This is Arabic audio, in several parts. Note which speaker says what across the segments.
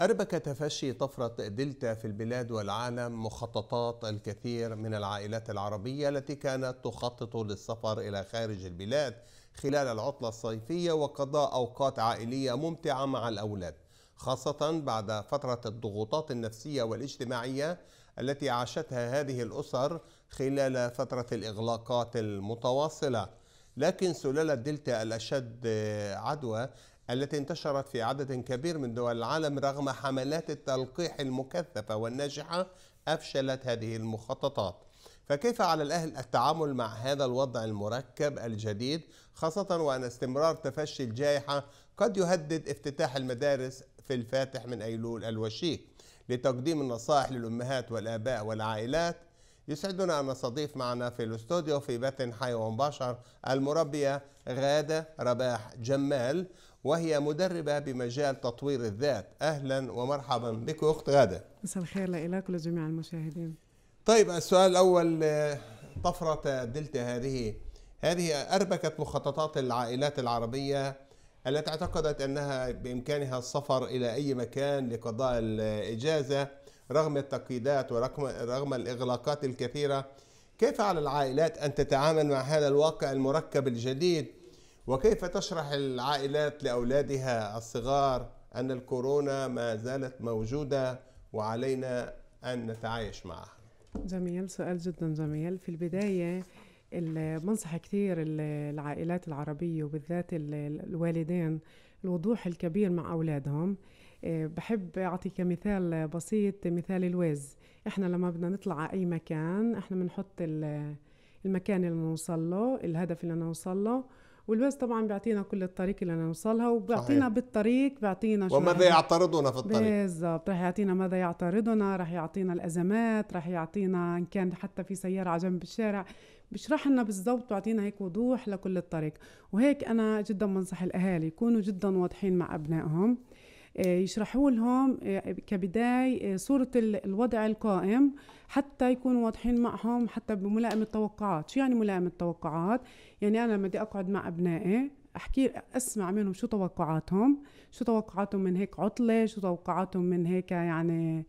Speaker 1: أربك تفشي طفرة دلتا في البلاد والعالم مخططات الكثير من العائلات العربية التي كانت تخطط للسفر إلى خارج البلاد خلال العطلة الصيفية وقضاء أوقات عائلية ممتعة مع الأولاد خاصة بعد فترة الضغوطات النفسية والاجتماعية التي عاشتها هذه الأسر خلال فترة الإغلاقات المتواصلة لكن سلالة دلتا الأشد عدوى التي انتشرت في عدد كبير من دول العالم رغم حملات التلقيح المكثفة والناجحة أفشلت هذه المخططات فكيف على الأهل التعامل مع هذا الوضع المركب الجديد خاصة وأن استمرار تفشي الجائحة قد يهدد افتتاح المدارس في الفاتح من أيلول الوشيك لتقديم النصائح للأمهات والآباء والعائلات يسعدنا أن نستضيف معنا في الاستوديو في بث حي ومباشر المربية غادة رباح جمال وهي مدربة بمجال تطوير الذات أهلا ومرحبا بك أخت غادة
Speaker 2: مساء الخير لإلك ولجميع المشاهدين طيب السؤال
Speaker 1: الأول آه، طفرة دلتا هذه هذه أربكت مخططات العائلات العربية التي اعتقدت أنها بإمكانها السفر إلى أي مكان لقضاء الإجازة رغم التقييدات ورغم رغم الإغلاقات الكثيرة كيف على العائلات أن تتعامل مع هذا الواقع المركب الجديد وكيف تشرح العائلات لاولادها الصغار ان الكورونا ما زالت موجوده وعلينا ان نتعايش معها
Speaker 2: جميل سؤال جدا جميل في البدايه بنصح كثير العائلات العربيه وبالذات الوالدين الوضوح الكبير مع اولادهم إيه، بحب اعطي كمثال بسيط مثال الويز احنا لما بدنا نطلع على اي مكان احنا بنحط المكان اللي نوصل له الهدف اللي نوصل له والبث طبعا بيعطينا كل الطريق اللي نوصلها وبيعطينا صحيح. بالطريق بيعطينا شو وماذا يعني. يعترضنا في الطريق بالضبط رح يعطينا ماذا يعترضنا رح يعطينا الازمات رح يعطينا ان كان حتى في سياره على جنب الشارع بشرح لنا بالضبط ويعطينا هيك وضوح لكل الطريق وهيك انا جدا بنصح الاهالي يكونوا جدا واضحين مع ابنائهم آه، يشرحوا لهم آه، كبداية آه، صورة الوضع القائم حتى يكونوا واضحين معهم حتى بملائمة التوقعات شو يعني ملائمة التوقعات؟ يعني أنا لما بدي أقعد مع أبنائي احكي اسمع منهم شو توقعاتهم شو توقعاتهم من هيك عطله شو توقعاتهم من هيك يعني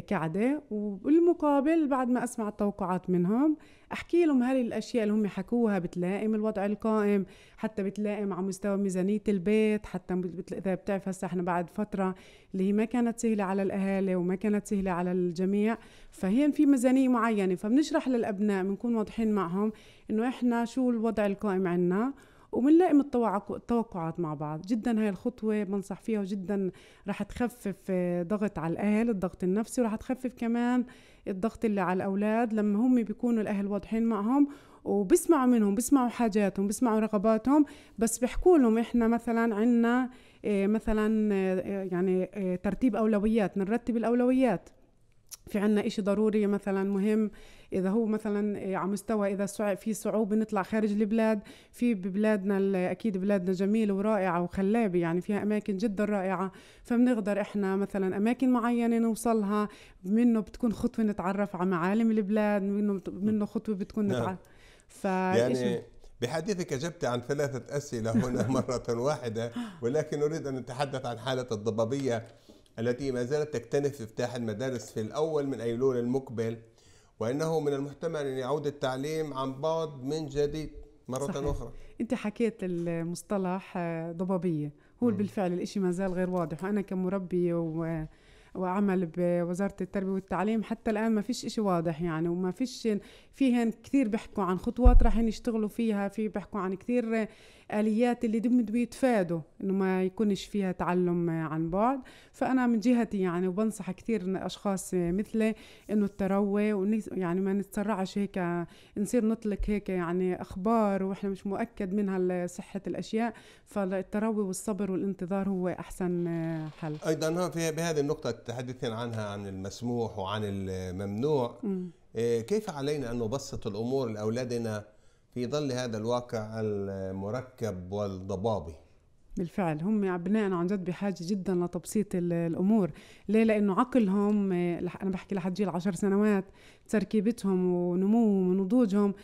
Speaker 2: كعدة وبالمقابل بعد ما أسمع التوقعات منهم أحكي لهم هل الأشياء اللي هم حكوها بتلائم الوضع القائم حتى بتلائم على مستوى ميزانية البيت حتى إذا بتعرف هسه إحنا بعد فترة اللي هي ما كانت سهلة على الأهالي وما كانت سهلة على الجميع فهي في ميزانية معينة فبنشرح للأبناء بنكون واضحين معهم إنه إحنا شو الوضع القائم عندنا وبنلائم التوقعات مع بعض جدا هاي الخطوة بنصح فيها وجدا رح تخفف آه، ضغط على الأهل الضغط النفسي ورح تخفف كمان الضغط اللي على الأولاد لما هم بيكونوا الأهل واضحين معهم وبسمعوا منهم بسمعوا حاجاتهم بسمعوا رغباتهم بس بيحكوا لهم احنا مثلا عندنا آه، مثلا آه، يعني ترتيب اولويات نرتب الاولويات في عنا إشي ضروري مثلا مهم اذا هو مثلا إيه، على مستوى اذا في صعوبه نطلع خارج البلاد في ببلادنا اكيد بلادنا جميله ورائعه وخلابه يعني فيها اماكن جدا رائعه فبنقدر احنا مثلا اماكن معينه نوصلها منه بتكون خطوه نتعرف على معالم البلاد منه منه خطوه بتكون نعم. نتعرف يعني
Speaker 1: بحديثك أجبت عن ثلاثة أسئلة هنا مرة واحدة ولكن أريد أن نتحدث عن حالة الضبابية التي ما زالت تكتنف افتتاح المدارس في الأول من أيلول المقبل وانه من المحتمل ان يعود التعليم عن بعد من جديد مره صحيح. اخرى
Speaker 2: انت حكيت المصطلح آه، ضبابيه هو م. بالفعل الإشي ما زال غير واضح وانا كمربيه و... وعمل بوزاره التربيه والتعليم حتى الان ما فيش إشي واضح يعني وما فيش فيهن كثير بيحكوا عن خطوات راح يشتغلوا فيها في بيحكوا عن كثير الاليات اللي دمت بيتفادوا انه ما يكونش فيها تعلم عن بعد فانا من جهتي يعني وبنصح كثير اشخاص مثلي انه التروي يعني ما نتسرعش هيك نصير نطلق هيك يعني اخبار واحنا مش مؤكد منها صحه الاشياء فالتروي والصبر والانتظار هو احسن حل
Speaker 1: ايضا في بهذه النقطه تحدثين عنها عن المسموح وعن الممنوع م. إيه، كيف علينا ان نبسط الامور لاولادنا في ظل هذا الواقع المركب والضبابي
Speaker 2: بالفعل هم ابنائنا عن جد بحاجه جدا لتبسيط الامور ليه لانه عقلهم انا بحكي لحد جيل عشر سنوات تركيبتهم ونموهم ونضوجهم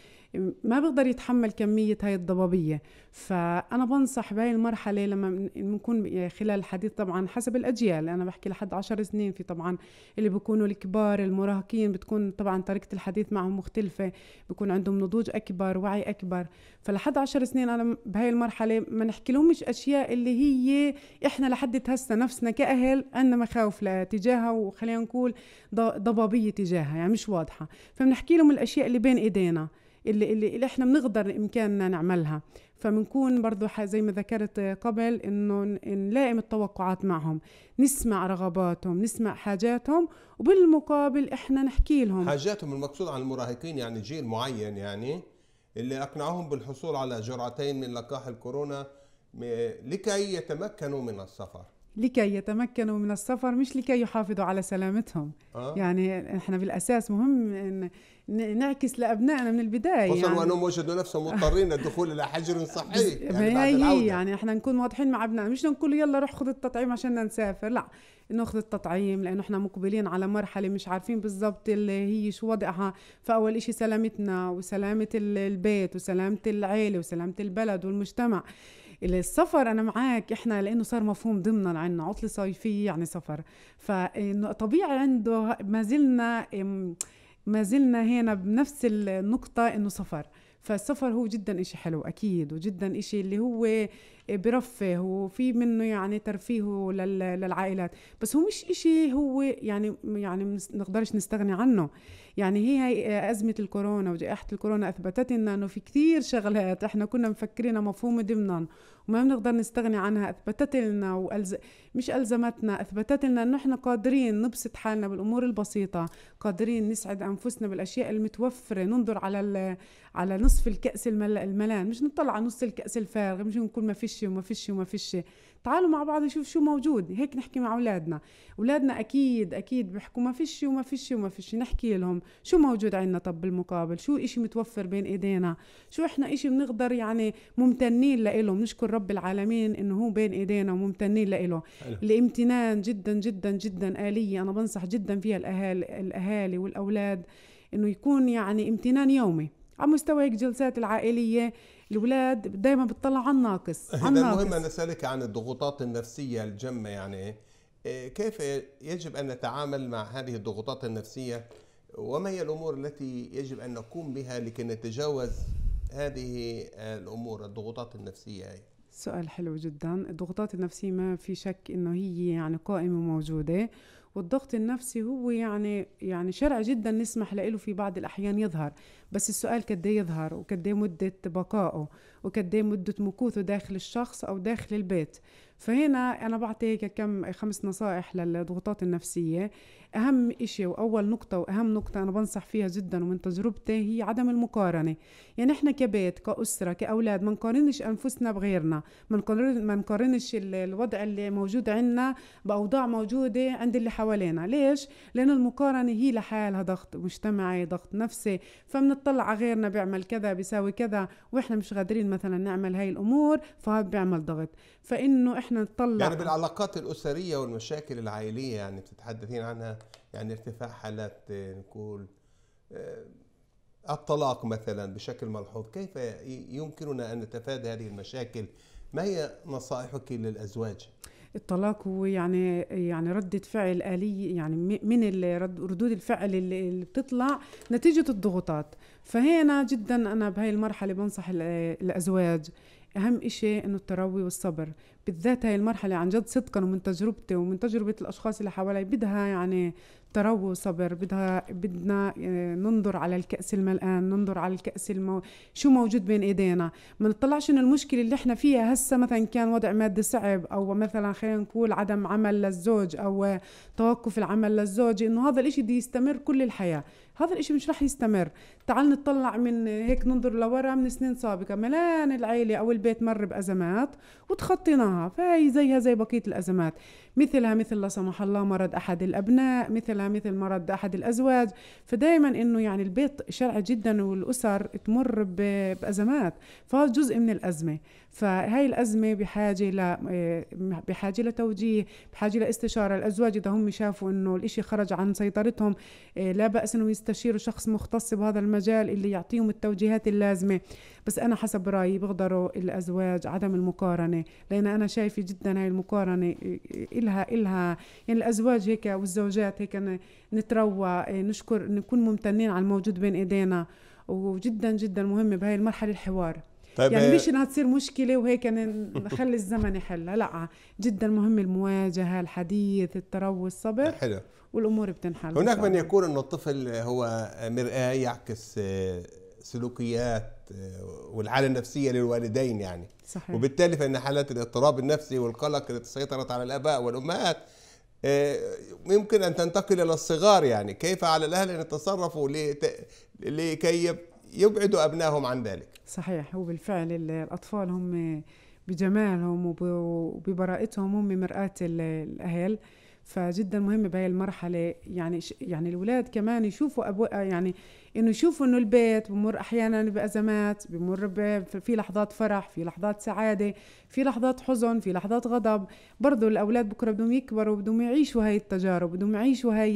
Speaker 2: ما بيقدر يتحمل كمية هاي الضبابية فأنا بنصح بهاي المرحلة لما بنكون خلال الحديث طبعا حسب الأجيال أنا بحكي لحد عشر سنين في طبعا اللي بيكونوا الكبار المراهقين بتكون طبعا طريقة الحديث معهم مختلفة بيكون عندهم نضوج أكبر وعي أكبر فلحد عشر سنين أنا بهاي المرحلة ما نحكي مش أشياء اللي هي إحنا لحد هسه نفسنا كأهل عندنا مخاوف تجاهها وخلينا نقول ضبابية تجاهها يعني مش واضحة فبنحكي لهم الأشياء اللي بين إيدينا اللي, اللي, اللي احنا بنقدر امكاننا نعملها فبنكون برضو زي ما ذكرت قبل انه نلائم التوقعات معهم نسمع رغباتهم نسمع حاجاتهم وبالمقابل احنا نحكي لهم
Speaker 1: حاجاتهم المقصود عن المراهقين يعني جيل معين يعني اللي اقنعهم بالحصول على جرعتين من لقاح الكورونا لكي يتمكنوا من السفر
Speaker 2: لكي يتمكنوا من السفر مش لكي يحافظوا على سلامتهم آه. يعني احنا بالاساس مهم ان نعكس لابنائنا من البدايه خصوصا يعني وانهم
Speaker 1: وجدوا نفسهم مضطرين للدخول الى حجر صحي يعني هي
Speaker 2: يعني احنا نكون واضحين مع ابنائنا مش نقول يلا روح خذ التطعيم عشان نسافر لا ناخذ التطعيم لانه احنا مقبلين على مرحله مش عارفين بالضبط اللي هي شو وضعها فاول شيء سلامتنا وسلامه البيت وسلامه العيله وسلامه البلد والمجتمع السفر انا معك احنا لانه صار مفهوم ضمنا عندنا عطله صيفيه يعني سفر فانه طبيعي عنده ما زلنا ما زلنا هنا بنفس النقطه انه سفر فالسفر هو جدا إشي حلو أكيد وجدا إشي اللي هو برفه وفي منه يعني ترفيه للعائلات بس هو مش إشي هو يعني يعني نقدرش نستغني عنه يعني هي هي أزمة الكورونا وجائحة الكورونا أثبتت لنا إنه في كثير شغلات إحنا كنا مفكرينها مفهومة ضمنا وما بنقدر نستغني عنها أثبتت لنا وألز... مش ألزمتنا أثبتت لنا إنه إحنا قادرين نبسط حالنا بالأمور البسيطة قادرين نسعد أنفسنا بالأشياء المتوفرة ننظر على ال... على نصف الكأس المل... الملان مش نطلع على نص الكأس الفارغ مش نقول ما فيش وما فيش وما فيش تعالوا مع بعض نشوف شو موجود هيك نحكي مع اولادنا اولادنا اكيد اكيد بيحكوا ما فيش وما فيش وما فيش نحكي لهم شو موجود عندنا طب بالمقابل شو إشي متوفر بين ايدينا شو احنا إشي بنقدر يعني ممتنين له بنشكر رب العالمين انه هو بين ايدينا وممتنين له الامتنان جدا جدا جدا آلية انا بنصح جدا فيها الاهالي الاهالي والاولاد انه يكون يعني امتنان يومي على مستوى هيك جلسات العائليه الاولاد دائما بتطلع على الناقص اذا المهم
Speaker 1: ان اسالك عن الضغوطات النفسيه الجمه يعني إيه، كيف يجب ان نتعامل مع هذه الضغوطات النفسيه وما هي الامور التي يجب ان نقوم بها لكي نتجاوز هذه آه، الامور الضغوطات النفسيه هي؟
Speaker 2: سؤال حلو جدا الضغوطات النفسيه ما في شك انه هي يعني قائمه موجوده والضغط النفسي هو يعني يعني شرع جدا نسمح له في بعض الأحيان يظهر بس السؤال قد إيه يظهر وقد إيه مدة بقائه وقد إيه مدة مكوثه داخل الشخص أو داخل البيت فهنا أنا بعطي كم خمس نصائح للضغوطات النفسية أهم شيء وأول نقطة وأهم نقطة أنا بنصح فيها جدا ومن تجربتي هي عدم المقارنة يعني إحنا كبيت كأسرة كأولاد ما نقارنش أنفسنا بغيرنا ما نقارنش الوضع اللي موجود عندنا بأوضاع موجودة عند اللي حوالينا ليش؟ لأن المقارنة هي لحالها ضغط مجتمعي ضغط نفسي فبنطلع على غيرنا بيعمل كذا بيساوي كذا وإحنا مش قادرين مثلا نعمل هاي الأمور فهذا بيعمل ضغط فإنه احنا نطلع يعني
Speaker 1: بالعلاقات الاسريه والمشاكل العائليه يعني بتتحدثين عنها يعني ارتفاع حالات آه، نقول آه، الطلاق مثلا بشكل ملحوظ كيف يمكننا ان نتفادى هذه المشاكل ما هي نصائحك للازواج
Speaker 2: الطلاق هو يعني يعني ردة فعل آلية يعني من ردود الفعل اللي بتطلع نتيجة الضغوطات فهنا جدا أنا بهاي المرحلة بنصح الأزواج اهم إشي انه التروي والصبر بالذات هاي المرحله عن جد صدقا ومن تجربتي ومن تجربه الاشخاص اللي حوالي بدها يعني تروي وصبر بدها بدنا آه، ننظر على الكاس الملآن ننظر على الكاس المو... شو موجود بين ايدينا ما نطلعش انه المشكله اللي احنا فيها هسه مثلا كان وضع مادي صعب او مثلا خلينا نقول عدم عمل للزوج او توقف العمل للزوج انه هذا الاشي بده يستمر كل الحياه هذا الإشي مش رح يستمر تعال نطلع من هيك ننظر لورا من سنين سابقة ملان العيلة أو البيت مر بأزمات وتخطيناها فهي زيها زي بقية الأزمات مثلها مثل لا سمح الله مرض أحد الأبناء مثلها مثل مرض أحد الأزواج فدائما إنه يعني البيت شرعي جدا والأسر تمر بأزمات فهذا جزء من الأزمة فهاي الأزمة بحاجة ل آه، بحاجة لتوجيه بحاجة لاستشارة الأزواج إذا هم شافوا إنه الإشي خرج عن سيطرتهم آه، لا بأس إنه يستشيروا شخص مختص بهذا المجال اللي يعطيهم التوجيهات اللازمه بس انا حسب رايي بقدروا الازواج عدم المقارنه لان انا شايفه جدا هاي المقارنه الها الها يعني الازواج هيك والزوجات هيك نتروى إيه، نشكر نكون ممتنين على الموجود بين ايدينا وجدا جدا مهم بهاي المرحله الحوار طيب يعني آه، مش انها تصير مشكله وهيك يعني نخلي الزمن يحلها لا جدا مهم المواجهه الحديث التروي الصبر حلو والامور بتنحل هناك من
Speaker 1: يقول انه الطفل هو مراه يعكس آه، سلوكيات آه، والحالة النفسية للوالدين يعني صحيح. وبالتالي فإن حالات الاضطراب النفسي والقلق التي سيطرت على الآباء والأمهات يمكن أن تنتقل إلى الصغار يعني كيف على الأهل أن يتصرفوا لكي يبعدوا أبنائهم عن ذلك
Speaker 2: صحيح وبالفعل الأطفال هم بجمالهم وببراءتهم هم مرآة الأهل فجدا مهم بهي المرحلة يعني يعني الأولاد كمان يشوفوا أبو يعني إنه يشوفوا إنه البيت بمر أحيانا بأزمات بمر في لحظات فرح في لحظات سعادة في لحظات حزن في لحظات غضب برضه الأولاد بكرة بدهم يكبروا بدهم يعيشوا هاي التجارب بدهم يعيشوا هاي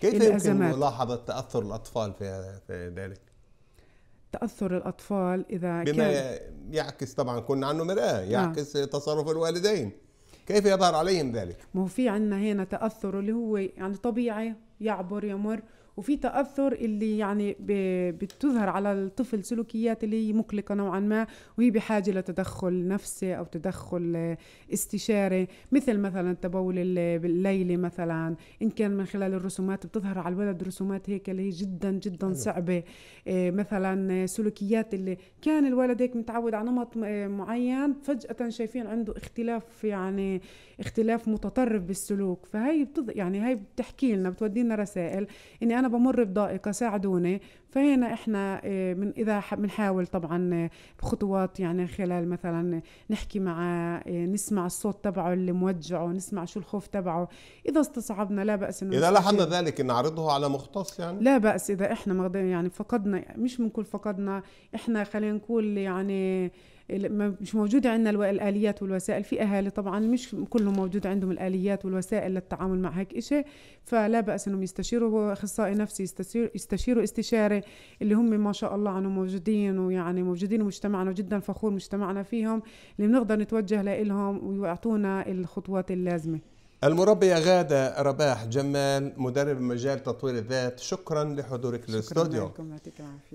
Speaker 2: كيف الأزمات كيف يمكن
Speaker 1: ملاحظة تأثر الأطفال في, في ذلك؟
Speaker 2: تاثر الاطفال اذا بما كان
Speaker 1: يعكس طبعا كنا عنه مراه نعم. يعكس آه. تصرف الوالدين كيف يظهر عليهم ذلك
Speaker 2: ما هو في عندنا هنا تاثر اللي هو يعني طبيعي يعبر يمر وفي تاثر اللي يعني بتظهر على الطفل سلوكيات اللي هي مقلقه نوعا ما وهي بحاجه لتدخل نفسي او تدخل آه، استشاري مثل مثلا التبول الليلي مثلا ان كان من خلال الرسومات بتظهر على الولد رسومات هيك اللي هي جدا جدا صعبه آه، مثلا آه، سلوكيات اللي كان الولد هيك متعود على نمط معين فجاه شايفين عنده اختلاف يعني اختلاف متطرف بالسلوك فهي بتض... يعني هي بتحكي لنا بتودينا رسائل اني انا بمر بضائقة ساعدوني فهنا احنا آه، من اذا بنحاول طبعا آه، بخطوات يعني خلال مثلا نحكي مع آه، نسمع الصوت تبعه اللي موجعه نسمع شو الخوف تبعه اذا استصعبنا لا باس انه اذا لاحظنا
Speaker 1: ذلك نعرضه على مختص
Speaker 2: يعني لا باس اذا احنا يعني فقدنا مش بنقول فقدنا احنا خلينا نقول يعني مش موجودة عندنا الآليات والوسائل في أهالي طبعا مش كلهم موجود عندهم الآليات والوسائل للتعامل مع هيك إشي فلا بأس أنهم يستشيروا أخصائي نفسي يستشير يستشيروا استشارة اللي هم ما شاء الله عنهم موجودين ويعني موجودين مجتمعنا وجدا فخور مجتمعنا فيهم اللي بنقدر نتوجه لهم ويعطونا الخطوات اللازمة
Speaker 1: المربية غادة رباح جمال مدرب مجال تطوير الذات شكرا لحضورك للاستوديو